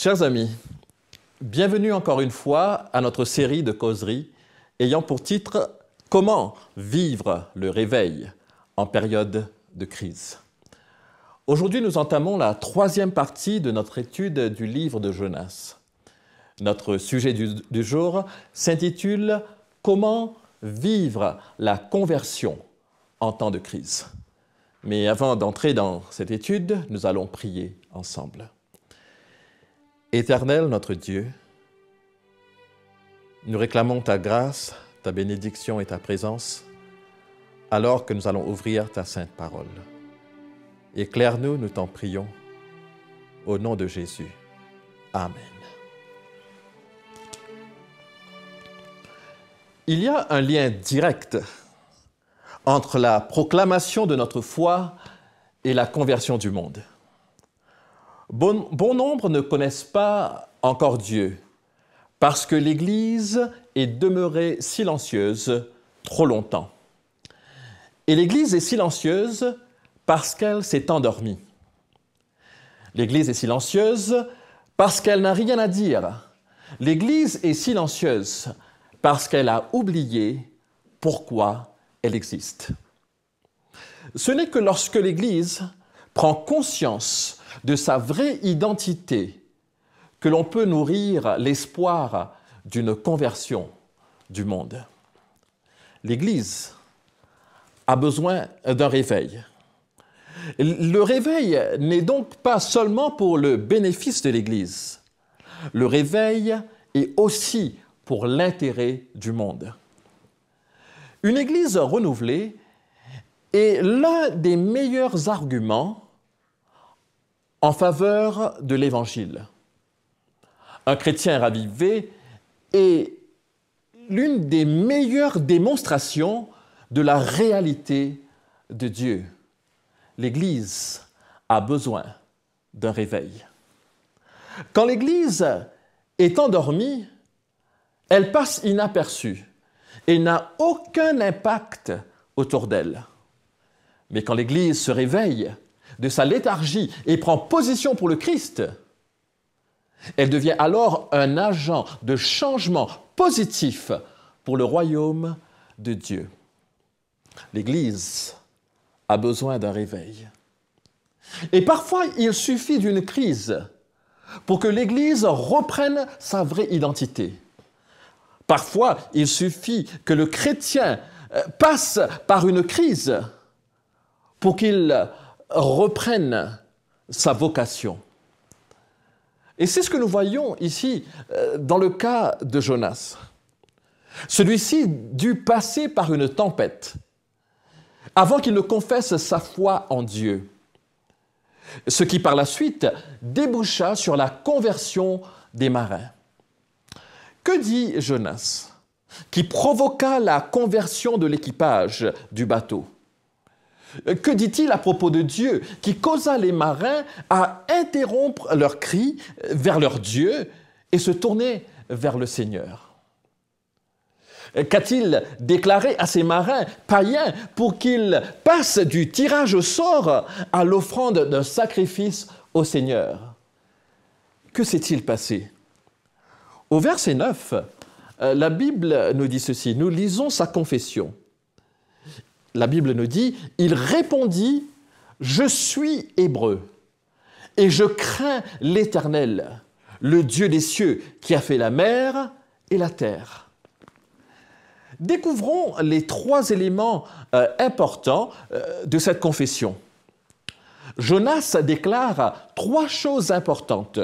Chers amis, bienvenue encore une fois à notre série de causeries ayant pour titre Comment vivre le réveil en période de crise. Aujourd'hui, nous entamons la troisième partie de notre étude du livre de Jonas. Notre sujet du, du jour s'intitule Comment vivre la conversion en temps de crise. Mais avant d'entrer dans cette étude, nous allons prier ensemble. Éternel notre Dieu, nous réclamons ta grâce, ta bénédiction et ta présence alors que nous allons ouvrir ta sainte parole. Éclaire-nous, nous t'en prions, au nom de Jésus. Amen. Il y a un lien direct entre la proclamation de notre foi et la conversion du monde. Bon, nombre ne connaissent pas encore Dieu parce que l'Église est demeurée silencieuse trop longtemps. Et l'Église est silencieuse parce qu'elle s'est endormie. L'Église est silencieuse parce qu'elle n'a rien à dire. L'Église est silencieuse parce qu'elle a oublié pourquoi elle existe. Ce n'est que lorsque l'Église prend conscience de sa vraie identité que l'on peut nourrir l'espoir d'une conversion du monde. L'Église a besoin d'un réveil. Le réveil n'est donc pas seulement pour le bénéfice de l'Église. Le réveil est aussi pour l'intérêt du monde. Une Église renouvelée est l'un des meilleurs arguments en faveur de l'Évangile. Un chrétien ravivé est l'une des meilleures démonstrations de la réalité de Dieu. L'Église a besoin d'un réveil. Quand l'Église est endormie, elle passe inaperçue et n'a aucun impact autour d'elle. Mais quand l'Église se réveille, de sa léthargie et prend position pour le Christ, elle devient alors un agent de changement positif pour le royaume de Dieu. L'Église a besoin d'un réveil. Et parfois, il suffit d'une crise pour que l'Église reprenne sa vraie identité. Parfois, il suffit que le chrétien euh, passe par une crise pour qu'il reprenne sa vocation. Et c'est ce que nous voyons ici euh, dans le cas de Jonas. Celui-ci dut passer par une tempête avant qu'il ne confesse sa foi en Dieu, ce qui par la suite déboucha sur la conversion des marins. Que dit Jonas qui provoqua la conversion de l'équipage du bateau que dit-il à propos de Dieu qui causa les marins à interrompre leurs cris vers leur Dieu et se tourner vers le Seigneur Qu'a-t-il déclaré à ces marins païens pour qu'ils passent du tirage au sort à l'offrande d'un sacrifice au Seigneur Que s'est-il passé Au verset 9, euh, la Bible nous dit ceci, nous lisons sa confession la Bible nous dit, il répondit, je suis hébreu et je crains l'Éternel, le Dieu des cieux qui a fait la mer et la terre. Découvrons les trois éléments euh, importants euh, de cette confession. Jonas déclare trois choses importantes.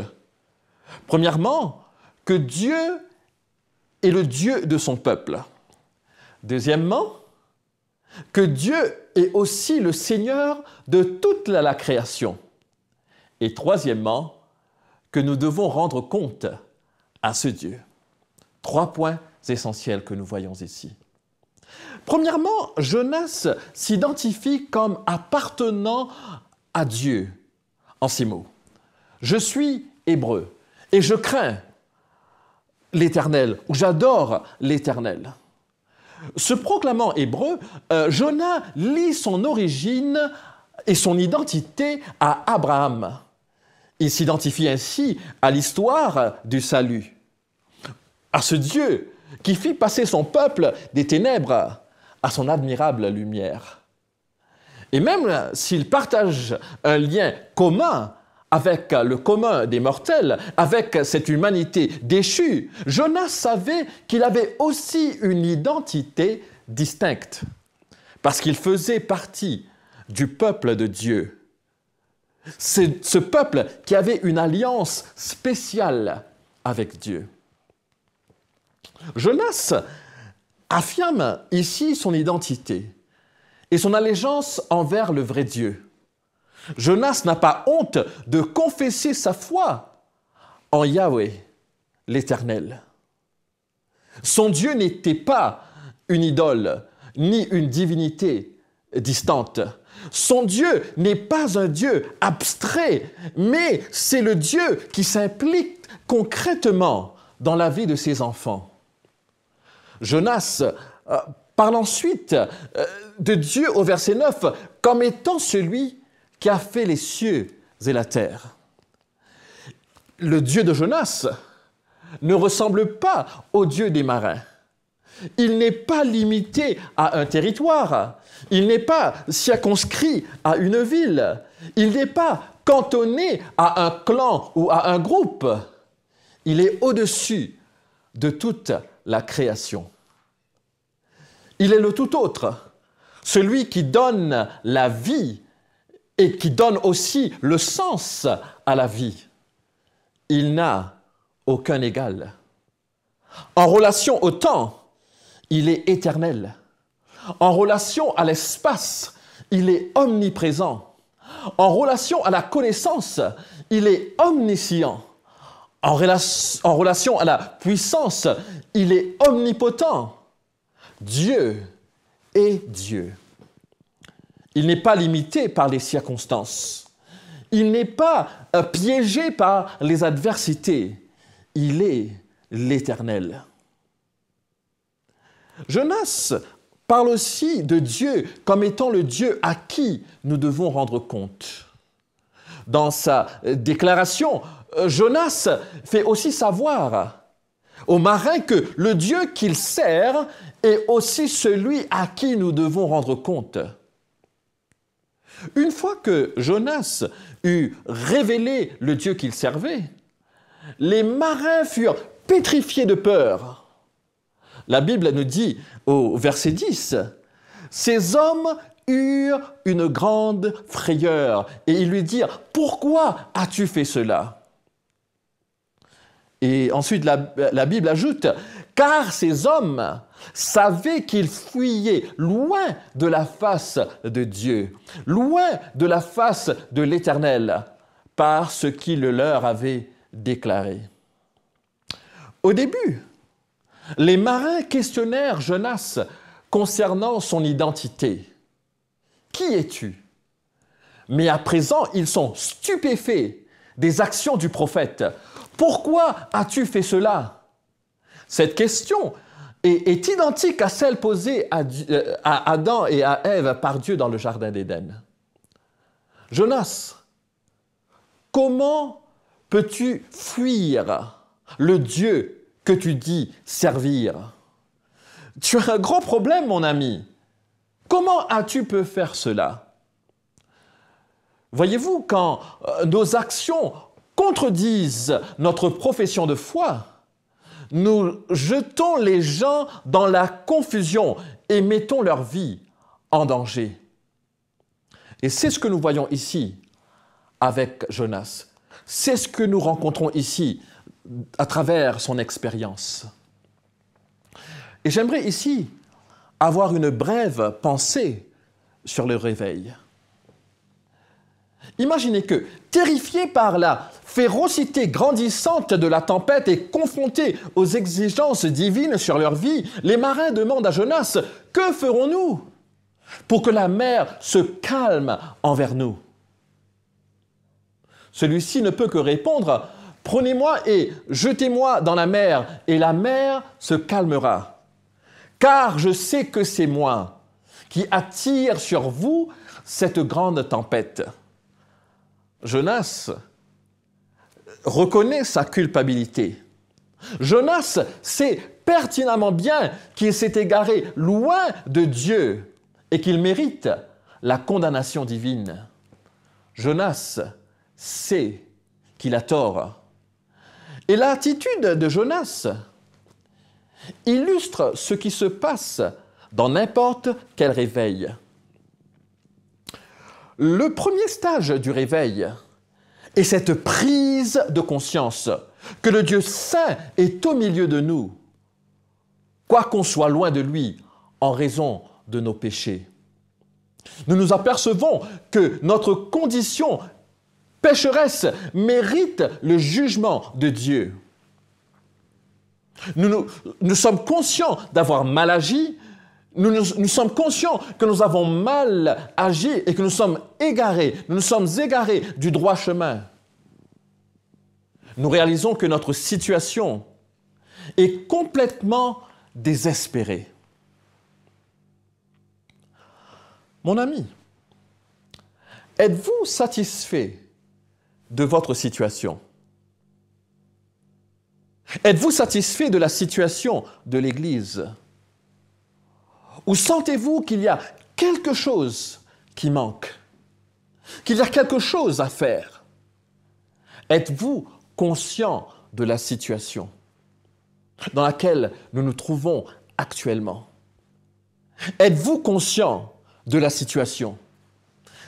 Premièrement, que Dieu est le Dieu de son peuple. Deuxièmement, que Dieu est aussi le Seigneur de toute la, création. Et troisièmement, que nous devons rendre compte à ce Dieu. Trois points essentiels que nous voyons ici. Premièrement, Jonas s'identifie comme appartenant à Dieu en ces mots. Je suis hébreu et je crains l'Éternel ou j'adore l'Éternel se proclamant hébreu, Jonah euh, Jonas lie son origine et son identité à Abraham. Il s'identifie ainsi à l'histoire du salut, à ce Dieu qui fit passer son peuple des ténèbres à son admirable lumière. Et même s'il partage un lien commun avec le commun des mortels, avec cette humanité déchue, Jonas savait qu'il avait aussi une identité distincte, parce qu'il faisait partie du peuple de Dieu. C'est ce peuple qui avait une alliance spéciale avec Dieu. Jonas affirme ici son identité et son allégeance envers le vrai Dieu. Jonas n'a pas honte de confesser sa foi en Yahweh, l'Éternel. Son Dieu n'était pas une idole, ni une divinité distante. Son Dieu n'est pas un Dieu abstrait, mais c'est le Dieu qui s'implique concrètement dans la vie de ses enfants. Jonas euh, parle ensuite euh, de Dieu au verset 9 comme étant celui qui a fait les cieux et la terre. Le Dieu de Jonas ne ressemble pas au Dieu des marins. Il n'est pas limité à un territoire. Il n'est pas circonscrit à une ville. Il n'est pas cantonné à un clan ou à un groupe. Il est au-dessus de toute la création. Il est le tout autre, celui qui donne la vie et qui donne aussi le sens à la vie. Il n'a aucun égal. En relation au temps, il est éternel. En relation à l'espace, il est omniprésent. En relation à la connaissance, il est omniscient. En, en relation à la puissance, il est omnipotent. Dieu est Dieu. Il n'est pas limité par les circonstances. Il n'est pas euh, piégé par les adversités. Il est l'Éternel. Jonas parle aussi de Dieu comme étant le Dieu à qui nous devons rendre compte. Dans sa euh, déclaration, euh, Jonas fait aussi savoir aux marins que le Dieu qu'il sert est aussi celui à qui nous devons rendre compte. Une fois que Jonas eut révélé le Dieu qu'il servait, les marins furent pétrifiés de peur. La Bible nous dit au verset 10, Ces hommes eurent une grande frayeur et ils lui dirent, Pourquoi as-tu fait cela et ensuite, la, Bible ajoute, car ces hommes savaient qu'ils fuyaient loin de la face de Dieu, loin de la face de l'Éternel, par ce qu'il leur avait déclaré. Au début, les marins questionnèrent Jonas concernant son identité. Qui es-tu Mais à présent, ils sont stupéfaits des actions du prophète, pourquoi as-tu fait cela Cette question est, identique à celle posée à, euh, à Adam et à Ève par Dieu dans le Jardin d'Éden. Jonas, comment peux-tu fuir le Dieu que tu dis servir Tu as un gros problème, mon ami. Comment as-tu pu faire cela Voyez-vous, quand euh, nos actions contredisent notre profession de foi, nous jetons les gens dans la confusion et mettons leur vie en danger. Et c'est ce que nous voyons ici avec Jonas. C'est ce que nous rencontrons ici à travers son expérience. Et j'aimerais ici avoir une brève pensée sur le réveil. Imaginez que, terrifié par la férocité grandissante de la tempête et confrontés aux exigences divines sur leur vie, les marins demandent à Jonas, que ferons-nous pour que la mer se calme envers nous Celui-ci ne peut que répondre, prenez-moi et jetez-moi dans la mer, et la mer se calmera. Car je sais que c'est moi qui attire sur vous cette grande tempête. Jonas reconnaît sa culpabilité. Jonas sait pertinemment bien qu'il s'est égaré loin de Dieu et qu'il mérite la condamnation divine. Jonas sait qu'il a tort. Et l'attitude de Jonas illustre ce qui se passe dans n'importe quel réveil. Le premier stage du réveil, et cette prise de conscience que le Dieu saint est au milieu de nous, quoi qu'on soit loin de lui en raison de nos péchés. Nous nous apercevons que notre condition pécheresse mérite le jugement de Dieu. Nous, nous sommes conscients d'avoir mal agi, nous, sommes conscients que nous avons mal agi et que nous sommes égarés. Nous nous sommes égarés du droit chemin. Nous réalisons que notre situation est complètement désespérée. Mon ami, êtes-vous satisfait de votre situation Êtes-vous satisfait de la situation de l'Église ou sentez-vous qu'il y a quelque chose qui manque, qu'il y a quelque chose à faire Êtes-vous conscient de la situation dans laquelle nous nous trouvons actuellement Êtes-vous conscient de la situation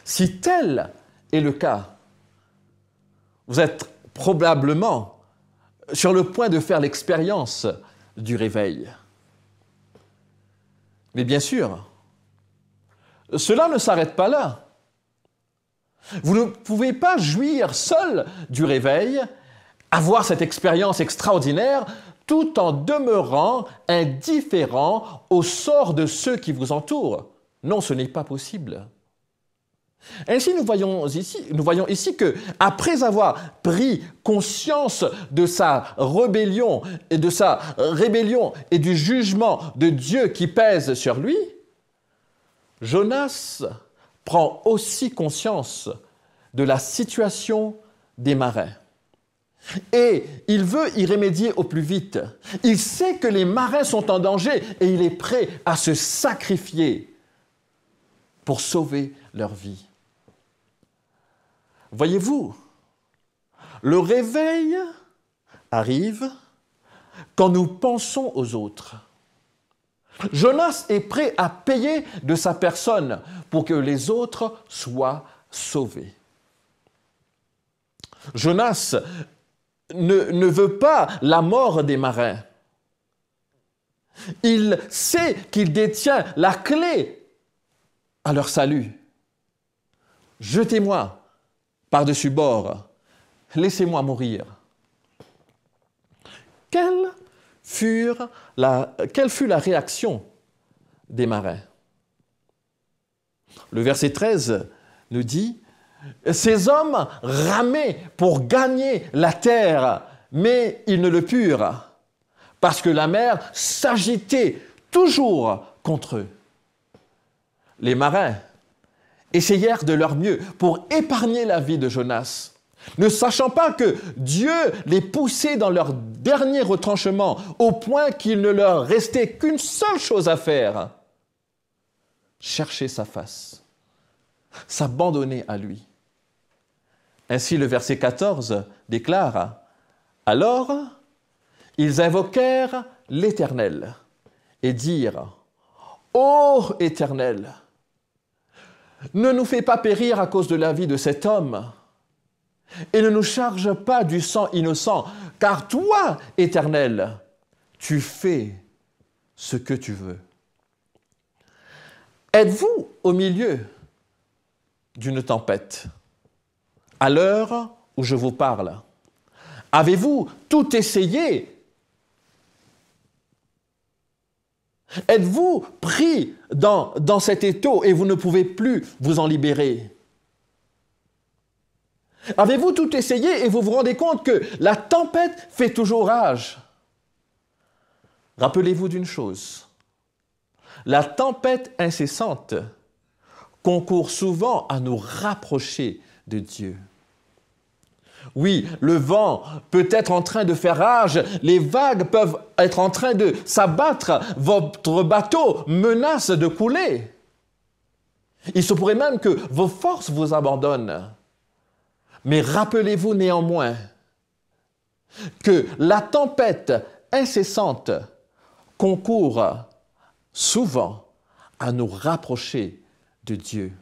Si tel est le cas, vous êtes probablement sur le point de faire l'expérience du réveil. Mais bien sûr, cela ne s'arrête pas là. Vous ne pouvez pas jouir seul du réveil, avoir cette expérience extraordinaire, tout en demeurant indifférent au sort de ceux qui vous entourent. Non, ce n'est pas possible. Ainsi, nous voyons ici, nous voyons ici que, après avoir pris conscience de sa rébellion et de sa rébellion et du jugement de Dieu qui pèse sur lui, Jonas prend aussi conscience de la situation des marins. Et il veut y remédier au plus vite. Il sait que les marins sont en danger et il est prêt à se sacrifier pour sauver leur vie. Voyez-vous, le réveil arrive quand nous pensons aux autres. Jonas est prêt à payer de sa personne pour que les autres soient sauvés. Jonas ne, veut pas la mort des marins. Il sait qu'il détient la clé à leur salut. Jetez-moi par-dessus bord. Laissez-moi mourir. Quelle, quelle fut la réaction des marins Le verset 13 nous dit, Ces hommes ramaient pour gagner la terre, mais ils ne le purent, parce que la mer s'agitait toujours contre eux. Les marins essayèrent de leur mieux pour épargner la vie de Jonas, ne sachant pas que Dieu les poussait dans leur dernier retranchement au point qu'il ne leur restait qu'une seule chose à faire, chercher sa face, s'abandonner à lui. Ainsi le verset 14 déclare, Alors ils invoquèrent l'Éternel et dirent, Ô Éternel, ne nous fais pas périr à cause de la vie de cet homme, et ne nous charge pas du sang innocent, car toi, Éternel, tu fais ce que tu veux. Êtes-vous au milieu d'une tempête à l'heure où je vous parle Avez-vous tout essayé Êtes-vous pris dans, dans cet étau et vous ne pouvez plus vous en libérer Avez-vous tout essayé et vous vous rendez compte que la tempête fait toujours rage Rappelez-vous d'une chose, la tempête incessante concourt souvent à nous rapprocher de Dieu. Oui, le vent peut être en train de faire rage, les vagues peuvent être en train de s'abattre, votre bateau menace de couler. Il se pourrait même que vos forces vous abandonnent. Mais rappelez-vous néanmoins que la tempête incessante concourt souvent à nous rapprocher de Dieu.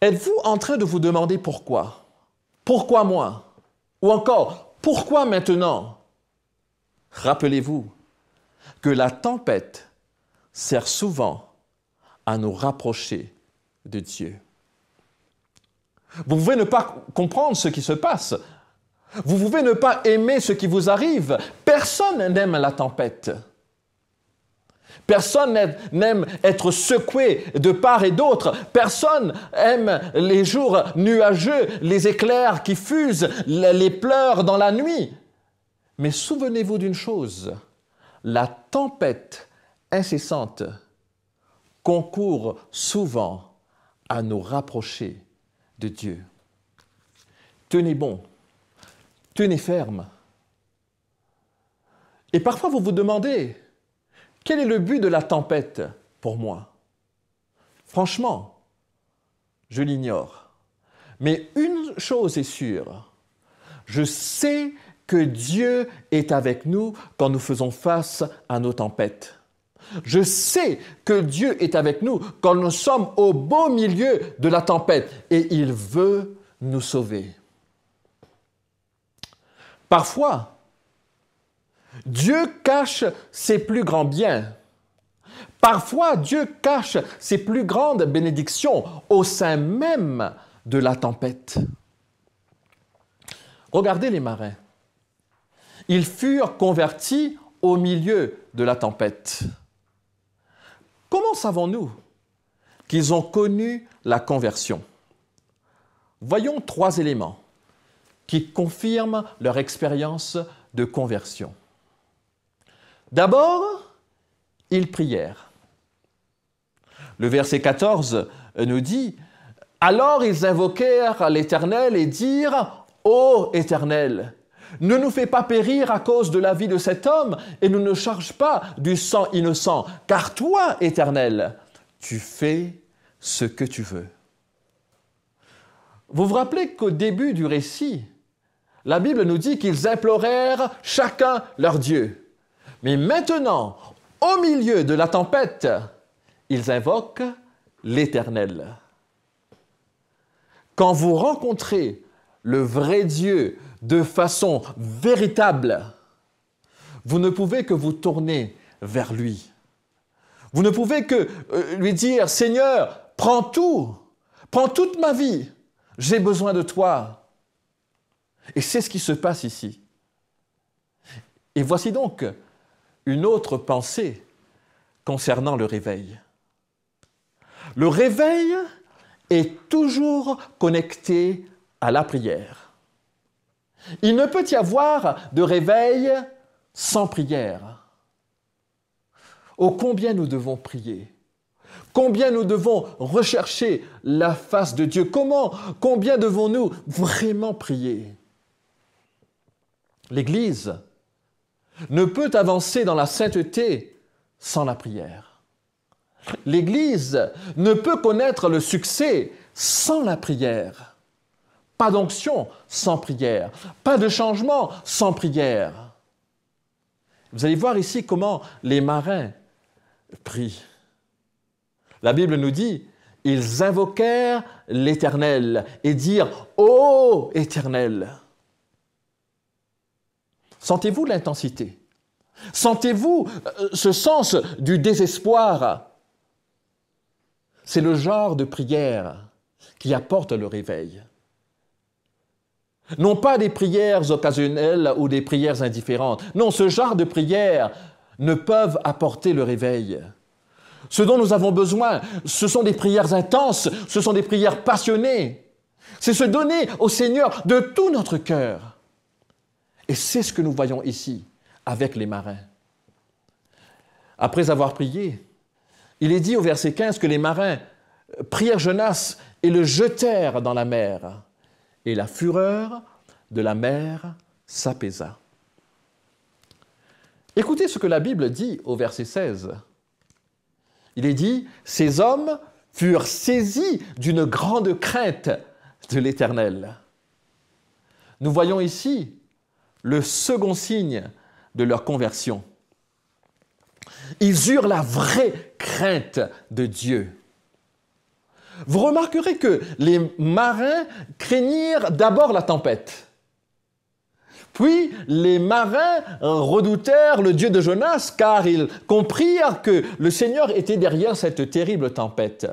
Êtes-vous en train de vous demander pourquoi pourquoi moi Ou encore, pourquoi maintenant Rappelez-vous que la tempête sert souvent à nous rapprocher de Dieu. Vous pouvez ne pas comprendre ce qui se passe. Vous pouvez ne pas aimer ce qui vous arrive. Personne n'aime la tempête. Personne n'aime être secoué de part et d'autre. Personne aime les jours nuageux, les éclairs qui fusent, les pleurs dans la nuit. Mais souvenez-vous d'une chose, la tempête incessante concourt souvent à nous rapprocher de Dieu. Tenez bon, tenez ferme. Et parfois vous vous demandez, quel est le but de la tempête pour moi Franchement, je l'ignore. Mais une chose est sûre, je sais que Dieu est avec nous quand nous faisons face à nos tempêtes. Je sais que Dieu est avec nous quand nous sommes au beau milieu de la tempête et il veut nous sauver. Parfois, Dieu cache ses plus grands biens. Parfois, Dieu cache ses plus grandes bénédictions au sein même de la tempête. Regardez les marins. Ils furent convertis au milieu de la tempête. Comment savons-nous qu'ils ont connu la conversion Voyons trois éléments qui confirment leur expérience de conversion. D'abord, ils prièrent. Le verset 14 euh, nous dit, Alors ils invoquèrent l'Éternel et dirent, Ô Éternel, ne nous fais pas périr à cause de la vie de cet homme, et ne nous charge pas du sang innocent, car toi, Éternel, tu fais ce que tu veux. Vous vous rappelez qu'au début du récit, la Bible nous dit qu'ils implorèrent chacun leur Dieu. Mais maintenant, au milieu de la tempête, ils invoquent l'Éternel. Quand vous rencontrez le vrai Dieu de façon véritable, vous ne pouvez que vous tourner vers lui. Vous ne pouvez que euh, lui dire, Seigneur, prends tout, prends toute ma vie, j'ai besoin de toi. Et c'est ce qui se passe ici. Et voici donc une autre pensée concernant le réveil. Le réveil est toujours connecté à la prière. Il ne peut y avoir de réveil sans prière. Oh, combien nous devons prier. Combien nous devons rechercher la face de Dieu. Comment, combien devons-nous vraiment prier L'Église ne peut avancer dans la sainteté sans la prière. L'Église ne peut connaître le succès sans la prière. Pas d'onction sans prière. Pas de changement sans prière. Vous allez voir ici comment les marins prient. La Bible nous dit, ils invoquèrent l'Éternel et dirent, Ô Éternel, Sentez-vous l'intensité Sentez-vous euh, ce sens du désespoir C'est le genre de prière qui apporte le réveil. Non pas des prières occasionnelles ou des prières indifférentes. Non, ce genre de prières ne peuvent apporter le réveil. Ce dont nous avons besoin, ce sont des prières intenses, ce sont des prières passionnées. C'est se donner au Seigneur de tout notre cœur. Et c'est ce que nous voyons ici avec les marins. Après avoir prié, il est dit au verset 15 que les marins prièrent Jonas et le jetèrent dans la mer. Et la fureur de la mer s'apaisa. Écoutez ce que la Bible dit au verset 16. Il est dit, ces hommes furent saisis d'une grande crainte de l'Éternel. Nous voyons ici le second signe de leur conversion. Ils eurent la vraie crainte de Dieu. Vous remarquerez que les marins craignirent d'abord la tempête. Puis les marins redoutèrent le Dieu de Jonas car ils comprirent que le Seigneur était derrière cette terrible tempête.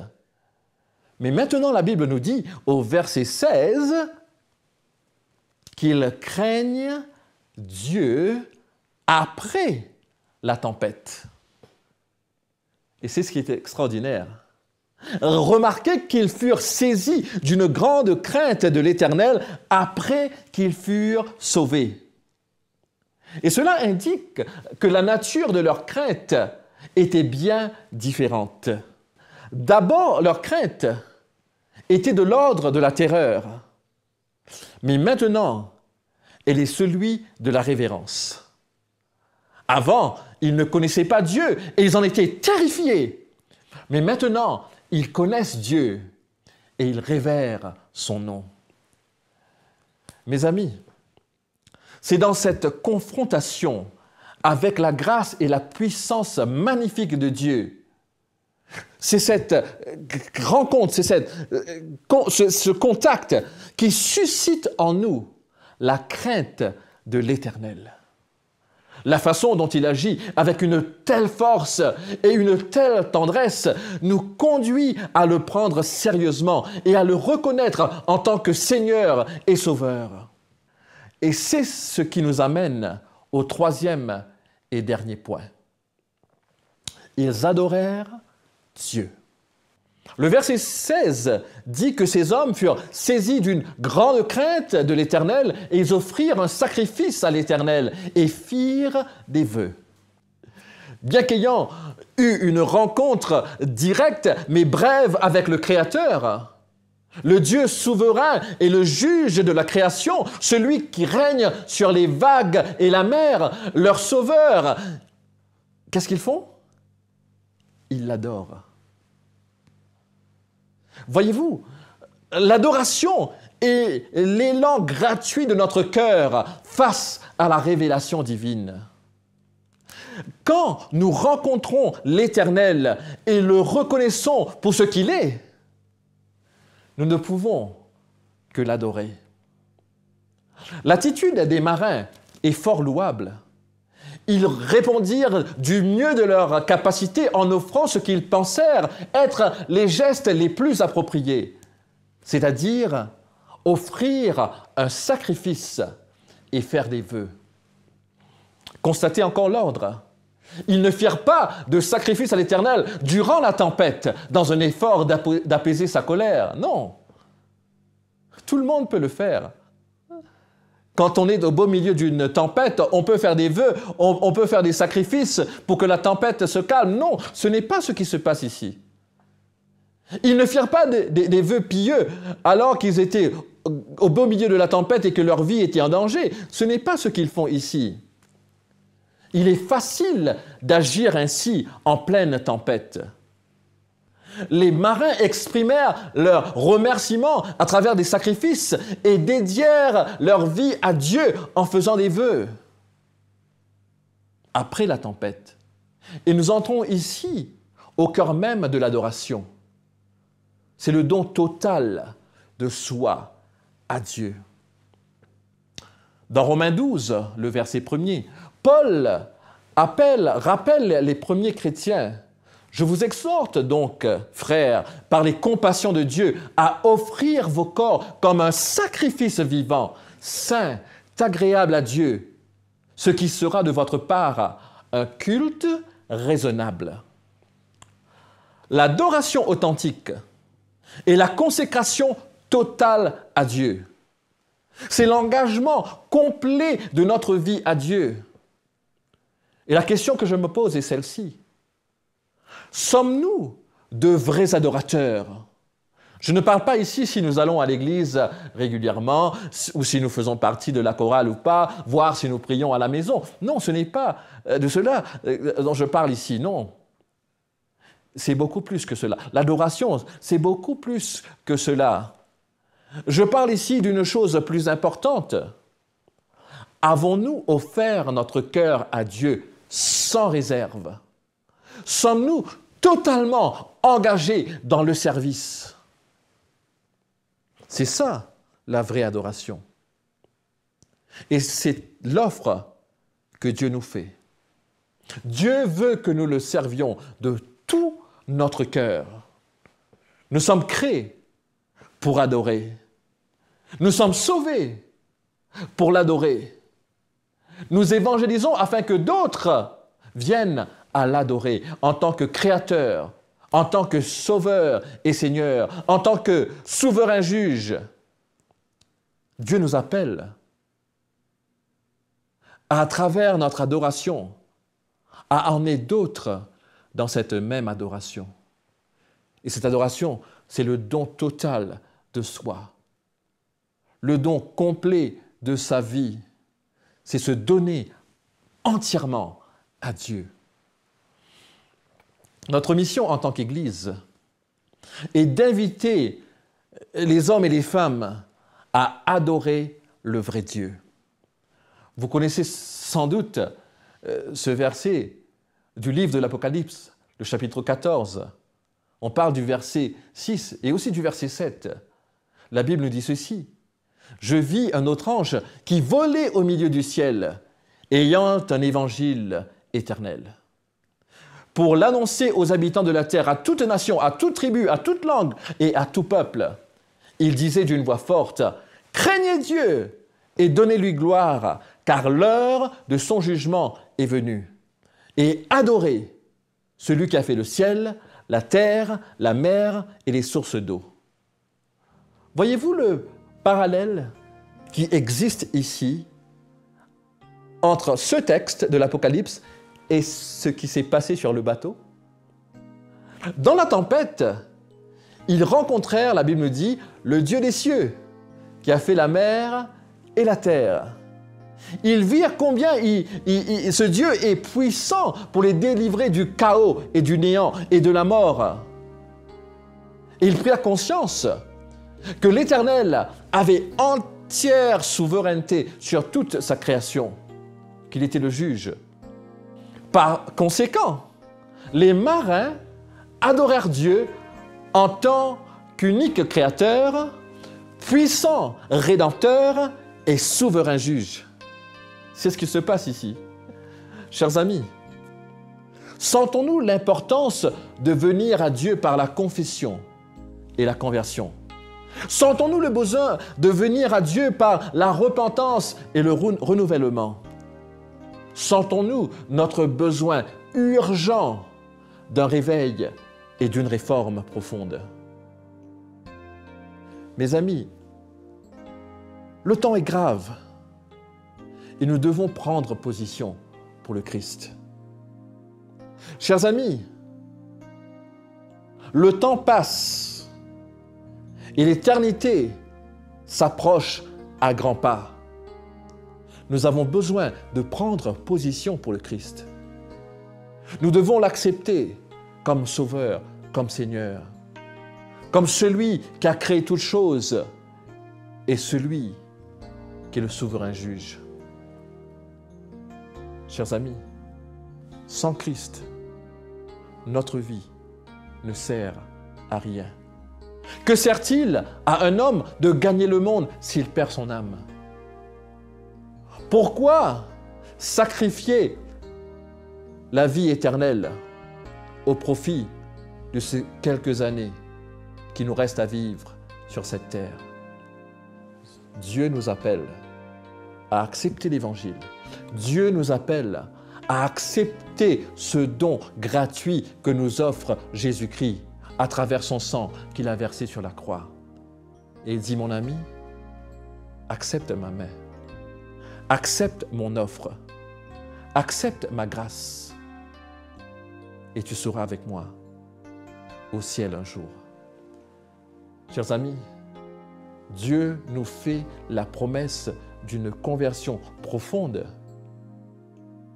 Mais maintenant la Bible nous dit au verset 16 qu'ils craignent Dieu après la tempête. Et c'est ce qui est extraordinaire. Remarquez qu'ils furent saisis d'une grande crainte de l'Éternel après qu'ils furent sauvés. Et cela indique que la nature de leur crainte était bien différente. D'abord, leur crainte était de l'ordre de la terreur. Mais maintenant, elle est celui de la révérence. Avant, ils ne connaissaient pas Dieu et ils en étaient terrifiés. Mais maintenant, ils connaissent Dieu et ils révèrent son nom. Mes amis, c'est dans cette confrontation avec la grâce et la puissance magnifique de Dieu. C'est cette euh, rencontre, c'est euh, ce, ce contact qui suscite en nous la crainte de l'Éternel. La façon dont il agit avec une telle force et une telle tendresse nous conduit à le prendre sérieusement et à le reconnaître en tant que Seigneur et Sauveur. Et c'est ce qui nous amène au troisième et dernier point. Ils adorèrent Dieu. Le verset 16 dit que ces hommes furent saisis d'une grande crainte de l'Éternel et ils offrirent un sacrifice à l'Éternel et firent des vœux. Bien qu'ayant eu une rencontre directe mais brève avec le Créateur, le Dieu souverain et le juge de la création, celui qui règne sur les vagues et la mer, leur sauveur, qu'est-ce qu'ils font Ils l'adorent. Voyez-vous, l'adoration est l'élan gratuit de notre cœur face à la révélation divine. Quand nous rencontrons l'Éternel et le reconnaissons pour ce qu'il est, nous ne pouvons que l'adorer. L'attitude des marins est fort louable ils répondirent du mieux de leur capacité en offrant ce qu'ils pensèrent être les gestes les plus appropriés, c'est-à-dire offrir un sacrifice et faire des vœux. Constatez encore l'ordre. Ils ne firent pas de sacrifice à l'Éternel durant la tempête dans un effort d'apaiser sa colère. Non. Tout le monde peut le faire. Quand on est au beau milieu d'une tempête, on peut faire des vœux, on, peut faire des sacrifices pour que la tempête se calme. Non, ce n'est pas ce qui se passe ici. Ils ne firent pas des, des vœux pieux alors qu'ils étaient au beau milieu de la tempête et que leur vie était en danger. Ce n'est pas ce qu'ils font ici. Il est facile d'agir ainsi en pleine tempête. Les marins exprimèrent leur remerciement à travers des sacrifices et dédièrent leur vie à Dieu en faisant des vœux. Après la tempête, et nous entrons ici au cœur même de l'adoration. C'est le don total de soi à Dieu. Dans Romains 12, le verset premier, Paul appelle, rappelle les premiers chrétiens je vous exhorte donc, frères, par les compassions de Dieu, à offrir vos corps comme un sacrifice vivant, saint, agréable à Dieu, ce qui sera de votre part un culte raisonnable. L'adoration authentique et la consécration totale à Dieu. C'est l'engagement complet de notre vie à Dieu. Et la question que je me pose est celle-ci. Sommes-nous de vrais adorateurs je ne parle pas ici si nous allons à l'église régulièrement ou si nous faisons partie de la chorale ou pas, voire si nous prions à la maison. Non, ce n'est pas euh, de cela euh, dont je parle ici, non. C'est beaucoup plus que cela. L'adoration, c'est beaucoup plus que cela. Je parle ici d'une chose plus importante. Avons-nous offert notre cœur à Dieu sans réserve sommes-nous totalement engagés dans le service C'est ça la vraie adoration. Et c'est l'offre que Dieu nous fait. Dieu veut que nous le servions de tout notre cœur. Nous sommes créés pour adorer. Nous sommes sauvés pour l'adorer. Nous évangélisons afin que d'autres viennent à l'adorer en tant que créateur, en tant que sauveur et seigneur, en tant que souverain juge. Dieu nous appelle à travers notre adoration à emmener d'autres dans cette même adoration. Et cette adoration, c'est le don total de soi, le don complet de sa vie. C'est se donner entièrement à Dieu. Notre mission en tant qu'Église est d'inviter les hommes et les femmes à adorer le vrai Dieu. Vous connaissez sans doute euh, ce verset du livre de l'Apocalypse, le chapitre 14. On parle du verset 6 et aussi du verset 7. La Bible nous dit ceci. Je vis un autre ange qui volait au milieu du ciel, ayant un évangile éternel pour l'annoncer aux habitants de la terre, à toute nation, à toute tribu, à toute langue et à tout peuple. Il disait d'une voix forte, Craignez Dieu et donnez-lui gloire, car l'heure de son jugement est venue. Et adorez celui qui a fait le ciel, la terre, la mer et les sources d'eau. Voyez-vous le parallèle qui existe ici entre ce texte de l'Apocalypse et ce qui s'est passé sur le bateau Dans la tempête, ils rencontrèrent, la Bible dit, le Dieu des cieux, qui a fait la mer et la terre. Ils virent combien ce Dieu est puissant pour les délivrer du chaos et du néant et de la mort. Et ils prirent conscience que l'Éternel avait entière souveraineté sur toute sa création, qu'il était le juge par conséquent, les marins adorèrent Dieu en tant qu'unique créateur, puissant rédempteur et souverain juge. C'est ce qui se passe ici. Chers amis, sentons-nous l'importance de venir à Dieu par la confession et la conversion Sentons-nous le besoin de venir à Dieu par la repentance et le renouvellement Sentons-nous notre besoin urgent d'un réveil et d'une réforme profonde. Mes amis, le temps est grave et nous devons prendre position pour le Christ. Chers amis, le temps passe et l'éternité s'approche à grands pas. Nous avons besoin de prendre position pour le Christ. Nous devons l'accepter comme Sauveur, comme Seigneur, comme celui qui a créé toutes choses et celui qui est le souverain juge. Chers amis, sans Christ, notre vie ne sert à rien. Que sert-il à un homme de gagner le monde s'il perd son âme pourquoi sacrifier la vie éternelle au profit de ces quelques années qui nous restent à vivre sur cette terre Dieu nous appelle à accepter l'Évangile. Dieu nous appelle à accepter ce don gratuit que nous offre Jésus-Christ à travers son sang qu'il a versé sur la croix. Et il dit, mon ami, accepte ma main accepte mon offre, accepte ma grâce, et tu seras avec moi au ciel un jour. Chers amis, Dieu nous fait la promesse d'une conversion profonde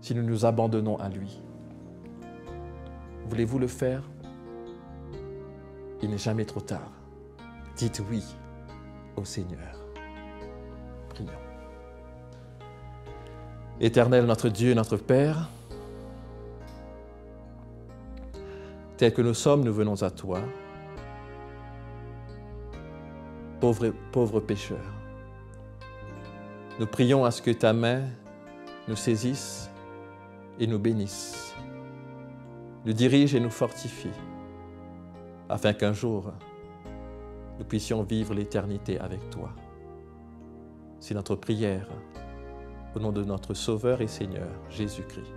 si nous nous abandonnons à lui. Voulez-vous le faire Il n'est jamais trop tard. Dites oui au Seigneur. Éternel notre Dieu, notre Père, tel que nous sommes, nous venons à toi, pauvres pauvre pécheurs. Nous prions à ce que ta main nous saisisse et nous bénisse, nous dirige et nous fortifie, afin qu'un jour, nous puissions vivre l'éternité avec toi. C'est notre prière au nom de notre Sauveur et Seigneur, Jésus-Christ.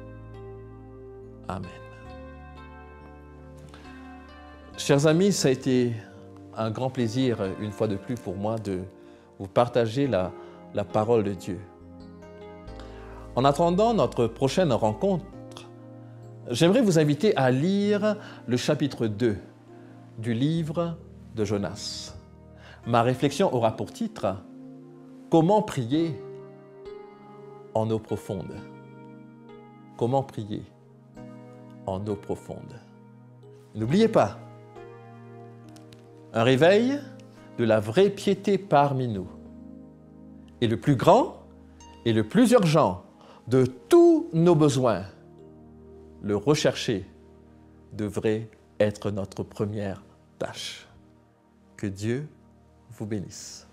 Amen. Chers amis, ça a été un grand plaisir, une fois de plus, pour moi de vous partager la, parole de Dieu. En attendant notre prochaine rencontre, j'aimerais vous inviter à lire le chapitre 2 du livre de Jonas. Ma réflexion aura pour titre Comment prier en eau profonde. Comment prier en eau profonde N'oubliez pas, un réveil de la vraie piété parmi nous. Et le plus grand et le plus urgent de tous nos besoins, le rechercher devrait être notre première tâche. Que Dieu vous bénisse.